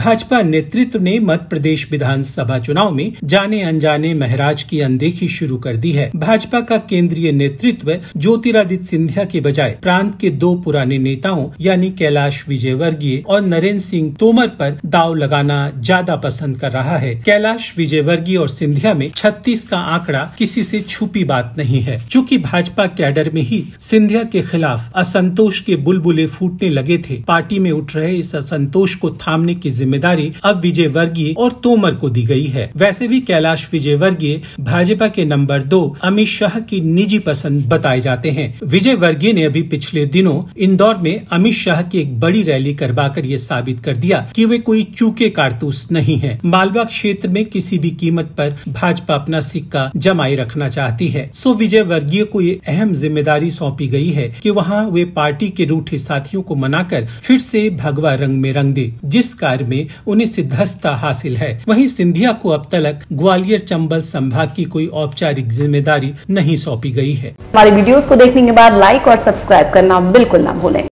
भाजपा नेतृत्व ने मध्य प्रदेश विधानसभा चुनाव में जाने अनजाने महराज की अनदेखी शुरू कर दी है भाजपा का केंद्रीय नेतृत्व ज्योतिरादित्य सिंधिया के बजाय प्रांत के दो पुराने नेताओं यानी कैलाश विजयवर्गीय और नरेंद्र सिंह तोमर पर दाव लगाना ज्यादा पसंद कर रहा है कैलाश विजयवर्गीय और सिंधिया में छत्तीस का आंकड़ा किसी से छुपी बात नहीं है चूँकि भाजपा कैडर में ही सिंधिया के खिलाफ असंतोष के बुलबुले फूटने लगे थे पार्टी में उठ रहे इस असंतोष को थामने की जिम्मेदारी अब विजय वर्गीय और तोमर को दी गई है वैसे भी कैलाश विजय वर्गीय भाजपा के नंबर दो अमित शाह की निजी पसंद बताए जाते हैं विजय वर्गीय ने अभी पिछले दिनों इंदौर में अमित शाह की एक बड़ी रैली करवाकर ये साबित कर दिया कि वे कोई चूके कारतूस नहीं है मालवा क्षेत्र में किसी भी कीमत पर भाजपा अपना सिक्का जमाए रखना चाहती है सो विजय वर्गीय को ये अहम जिम्मेदारी सौंपी गई है कि वहाँ वे पार्टी के रूठे साथियों को मनाकर फिर से भगवा रंग में रंग दे जिस कार्य में उन्हें सिद्धस्ता हासिल है वहीं सिंधिया को अब तक ग्वालियर चंबल संभाग की कोई औपचारिक जिम्मेदारी नहीं सौंपी गई है हमारे वीडियोस को देखने के बाद लाइक और सब्सक्राइब करना बिल्कुल ना भूलें